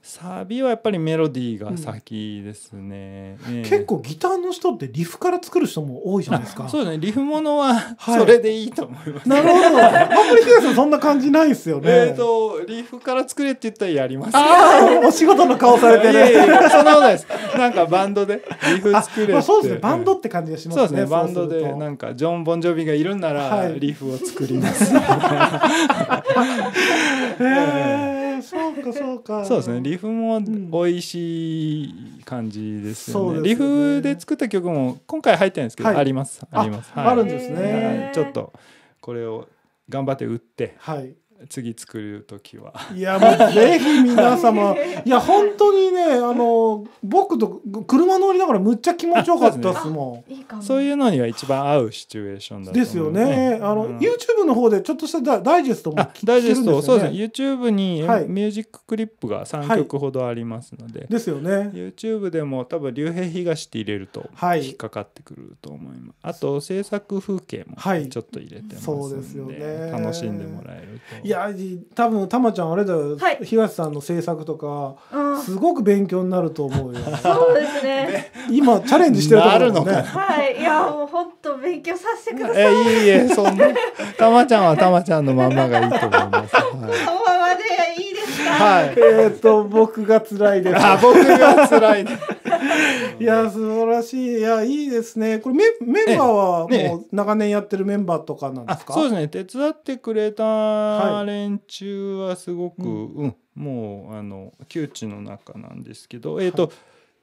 Speaker 1: サビはやっぱりメロディーが先ですね、うん結構
Speaker 2: ギターの人ってリフから作る人も多いじゃないですかそうですねリフものはそれでいいと思います、はい、なるほどあんまり東さんそんな感じないですよねえっ、
Speaker 1: とリフから作れって言ったらやりますお
Speaker 2: 仕事の顔されてねいやそんなことないで
Speaker 1: すなんかバンドでリフ作れ、まあ、そうですねバンド
Speaker 2: って感じがしますね、ね、バンド
Speaker 1: でなんかジョン・ボンジョビがいるんなら、リフを作ります、え
Speaker 2: そうかそうかそうです
Speaker 1: ねリフも美味しい感じですよねリフで作った曲も今回入ってないんですけど、ありますありますあ,、はい、るんですねちょっとこれを頑張って打って、はい、次作る時はいやもうぜひ皆様 いや本
Speaker 2: 当にねあの僕と車乗りながらむっちゃ気持ちよかったっすも
Speaker 1: んそういうのには一番合うシチュエーションだとですよね、
Speaker 2: あの、うん、YouTube の方でちょっとしたダイジェストもダイジェスト、そうですね
Speaker 1: YouTube に、はい、ミュージッククリップが3曲ほどありますので、はい、ですよね YouTube でも多分竜兵東って入れると引っかかってくると思います、はい、あと制作風景もちょっと入れてますので,、そうですよ
Speaker 2: ね楽しんでもらえるといやや多分たまちゃんあれだよ、はい、東さんの制作とかすごく勉強になると思うよそうですね今チャレ
Speaker 1: ンジしてると思うねは
Speaker 2: いいやもう本当勉強させてくださいえいいえそんな
Speaker 1: たまちゃんはたまちゃんのままがいいと思いま
Speaker 2: す、はい、そのままでいいですか。はい。えっ、
Speaker 1: ー、と僕が辛いです。あ、僕が辛
Speaker 2: い、いや素晴らしい。いやいいですね。これメメンバーはもう長年やってるメンバーとかなんですか。そうですね。手
Speaker 1: 伝ってくれた連中はすごく、はい、うん、もうあの窮地の中なんですけど、えっ、ー、と。はい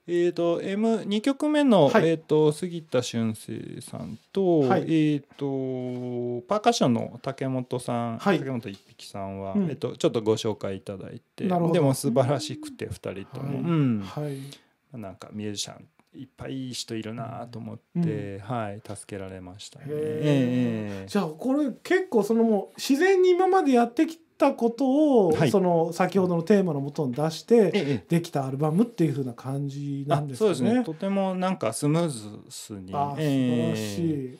Speaker 1: えーと、M2 曲目の、はい、えーと、杉田俊生さんとはい、えーと、パーカッションの竹本さん、はい、竹本一匹さんは、うん、えーと、ちょっとご紹介いただいてでも素晴らしくて2人とも、うんうん、なんかミュージシャンいっぱいいい人いるなと思って、はい助けられましたね、えー、じゃあこれ
Speaker 2: 結構そのもう自然に今までやってきてったこと
Speaker 1: を、はい、その先ほどのテーマの
Speaker 2: もとに出し
Speaker 1: て
Speaker 2: できたアルバムっていうふうな感じなんですね。そうですね
Speaker 1: とてもなんかスムーズにあ素晴らしい、え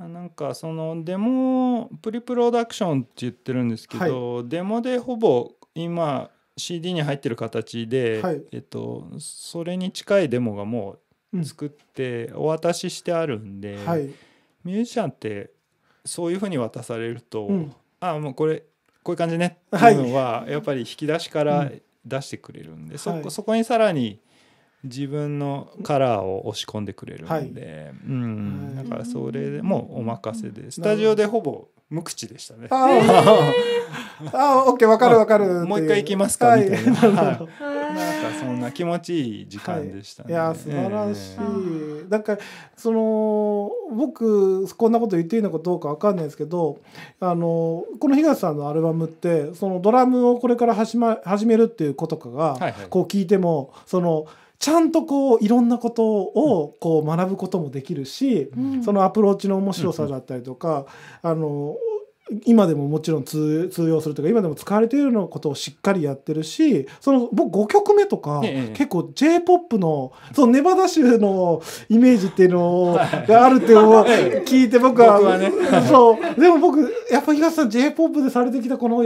Speaker 1: ー、なんかそのデモプリプロダクションって言ってるんですけど、はい、デモでほぼ今 CD に入ってる形で、はい、えっと、それに近いデモがもう作ってお渡ししてあるんで、うんはい、ミュージシャンってそういうふうに渡されると、うん、ああもうこれこういう感じねっていうのはやっぱり引き出しから出してくれるんで、そこそこにさらに自分のカラーを押し込んでくれるんで、うんだからそれでもお任せでスタジオでほぼ無口でしたね。ああ、オッケー、わかるわかる。もう一回行きますかみたいな。なんかそんな気持ちいい時間でしたね。はい、いや素晴らしい。え
Speaker 2: ー、なんその僕こんなこと言っていいのかどうかわかんないですけど、あのこの東さんのアルバムってそのドラムをこれから始ま始めるっていうことかが、はいはい、こう聞いてもその。ちゃんとこういろんなことをこう学ぶこともできるし、うん、そのアプローチの面白さだったりとか、うん、あの今でももちろん通用するというか今でも使われているのことをしっかりやってるしその僕5曲目とか、ええ、結構 j p o p のそのネバダ州のイメージっていうのがあるっていうのを聞いて僕はね、そうでも僕やっぱ東さん j p o p でされてきたこの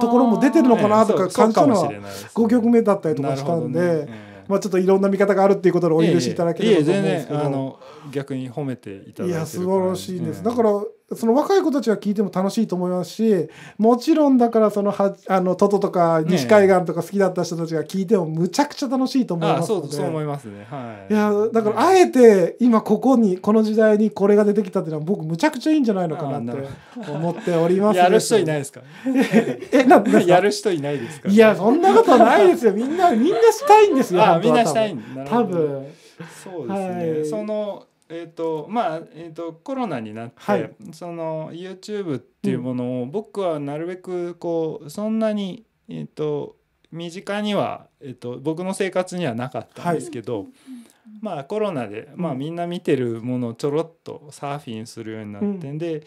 Speaker 2: ところも出てるのかなとか感じたのは5曲目だったりとかしたんで。まあ、ちょっといろんな見方があるっていうことでお許しいただければと思うんですけど、い全然あの
Speaker 1: 逆に褒めていただいてるいや素晴らしいです、うん、だ
Speaker 2: からその若い子たちが聞いても楽しいと思いますしもちろんだからそのはあのトトとか西海岸とか好きだった人たちが聞いてもむちゃくちゃ楽しいと思いますので、ね、そう思
Speaker 1: いますね、はい、
Speaker 2: いやだからあえて今ここにこの時代にこれが出てきたっていうのは僕むちゃくちゃいいんじゃないのかなって
Speaker 1: 思っております、ね、やる人いないですか えなんですかやる人いないですかいやそんなことないです
Speaker 2: よみんなみんなしたいんですよみんなしたいん多分
Speaker 1: そうですね、はい、そのえーとまあえーと、コロナになって、はい、その YouTube っていうものを僕はなるべくこうそんなに、えーと、身近には、えーと、僕の生活にはなかったんですけど、はい、まあ、コロナで、まあ、みんな見てるものをちょろっとサーフィンするようになってんで、うん、で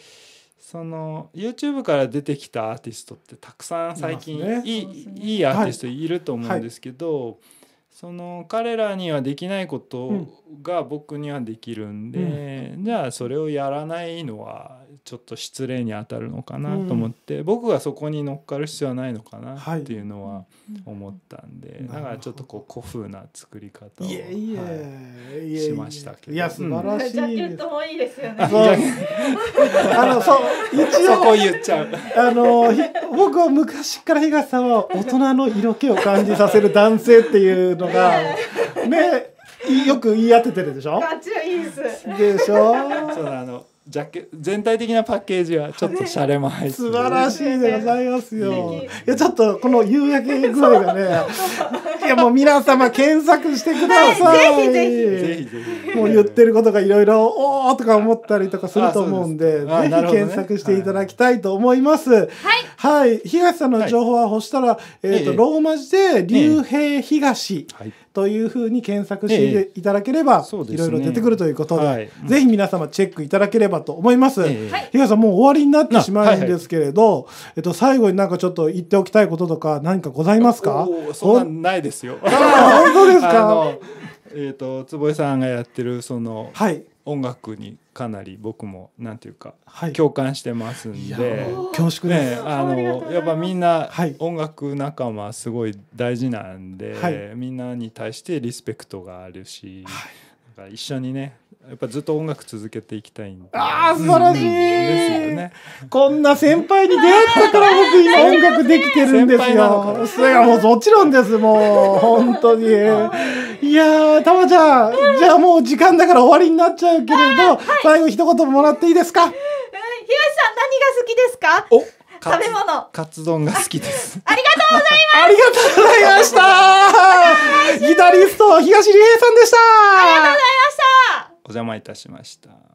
Speaker 1: その YouTube から出てきたアーティストってたくさん最近い,、いいいいアーティストいると思うんですけど。はいその彼らにはできないことが僕にはできるんで、うん、じゃあそれをやらないのはちょっと失礼に当たるのかなと思って、うん、僕がそこに乗っかる必要はないのかなっていうのは思ったんで、だ、はい、からちょっとこう古風な作り方を、はい、しましたけどいや素晴らしい、ジャケットもいいですよねあのそう一応こ言っちゃう
Speaker 2: あの僕は昔から東さんは大人の色気を感
Speaker 1: じさせる男性っていうのが ねよく言い当ててるでしょ。でしょ。そうあのジャケ全体的なパッケージはちょっとシャレも入って素晴らし
Speaker 2: いでございますよ。いやちょっとこの夕焼け具合がね、いやもう皆様検索してください。はい、ぜひぜひもう言ってることがいろいろおおとか思ったりとかすると思うんで、でぜひ検索していただきたいと思います。はい、はい、東さんの情報はほしたら、はい、えっ、ー、と、ローマ字で竜兵東。というふうに検索していただければ、いろいろ出てくるということで、ぜひ皆様チェックいただければと思います。東、さんもう終わりになってしまうんですけれど、はいはい、えっと最後になんかちょっと言っておきたいこととか何かございますか？そんなないですよ。本当ですか？
Speaker 1: えっ、ー、と坪井さんがやってるその、はい、音楽にかなり僕もなんていうか、共感してますんで恐縮ねあのやっぱみんな音楽仲間すごい大事なんで、はい、みんなに対してリスペクトがあるし、はい、一緒にねやっぱずっと音楽続けていきたいんで
Speaker 2: ああ素晴らしい、うん、ですね、
Speaker 1: こんな先輩に出会ったから僕今音楽できてるんですよそれはもうもちろん
Speaker 2: ですもう本当に いやたまちゃんじゃあもう時間だから終わりになっちゃうけれど、最後一言もらっていいですか、ひろしさん
Speaker 1: 何が好きですかお食べ物カツ
Speaker 2: 丼が好きで
Speaker 1: す ありがとうございますありがとうございましたギ
Speaker 2: タリスト東理平さんでしたありがとうございました
Speaker 1: お邪魔いたしました。